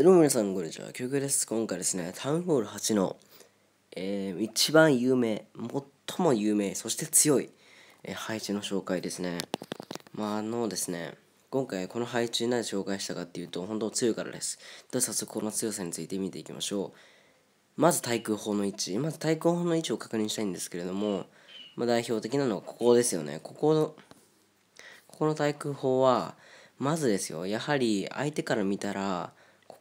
どうも皆さん、こんにちは。曲です。今回ですね、タウンホール8の、えー、一番有名、最も有名、そして強い、えー、配置の紹介ですね。まあ、あのですね、今回この配置なで紹介したかっていうと、本当強いからです。では早速この強さについて見ていきましょう。まず対空砲の位置。まず対空砲の位置を確認したいんですけれども、まあ、代表的なのはここですよね。ここの、ここの対空砲は、まずですよ、やはり相手から見たら、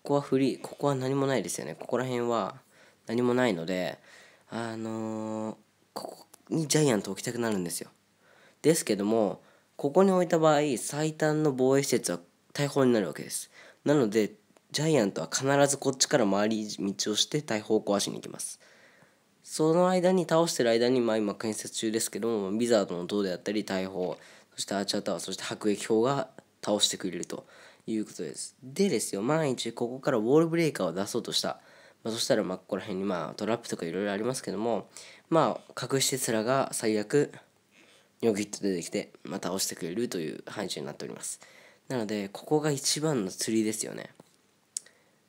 こはフリーここは何もないですよねここら辺は何もないのであのー、ここにジャイアント置きたくなるんですよですけどもここに置いた場合最短の防衛施設は大砲になるわけですなのでジャイアントは必ずこっちから回り道をして大砲を壊しに行きますその間に倒してる間にまあ今建設中ですけどもビザードの塔であったり大砲そしてアーチャータワーそして迫撃砲が倒してくれるということです。でですよ、万一ここからウォールブレーカーを出そうとした。まあ、そしたらまあここら辺にまあトラップとかいろいろありますけども、まあ隠してすらが最悪、ニョキッと出てきて、また押してくれるという配置になっております。なので、ここが一番の釣りですよね。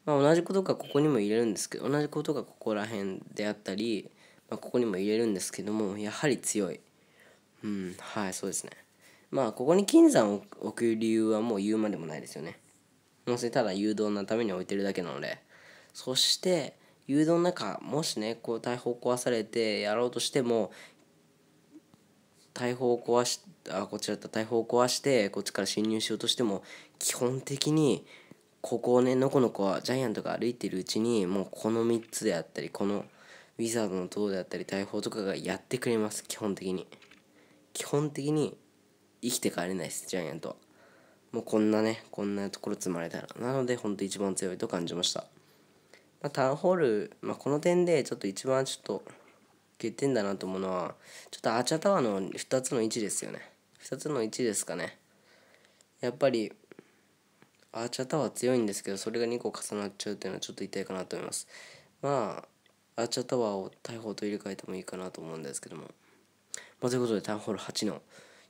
まあ、同じことがここにも入れるんですけど、同じことがここら辺であったり、まあ、ここにも入れるんですけども、やはり強い。うん、はい、そうですね。まあここに金山を置く理由はもう言うまでもないですよね。もうそれただ誘導のために置いてるだけなのでそして誘導の中もしねこう大砲壊されてやろうとしても大砲を壊しあこちちだった大砲を壊してこっちから侵入しようとしても基本的にここをねのこのこはジャイアントが歩いてるうちにもうこの3つであったりこのウィザードの塔であったり大砲とかがやってくれます基本的に基本的に生きて帰れないです、ジャイアントは。もうこんなね、こんなところ積まれたら。なので、ほんと一番強いと感じました。まあ、ターンホール、まあ、この点でちょっと一番ちょっと欠点だなと思うのは、ちょっとアーチャータワーの2つの位置ですよね。2つの位置ですかね。やっぱり、アーチャータワー強いんですけど、それが2個重なっちゃうっていうのはちょっと痛いかなと思います。まあ、アーチャータワーを大砲と入れ替えてもいいかなと思うんですけども。まあ、ということで、ターンホール8の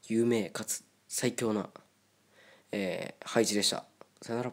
有名かつ最強な、えー、配置でした。さよなら。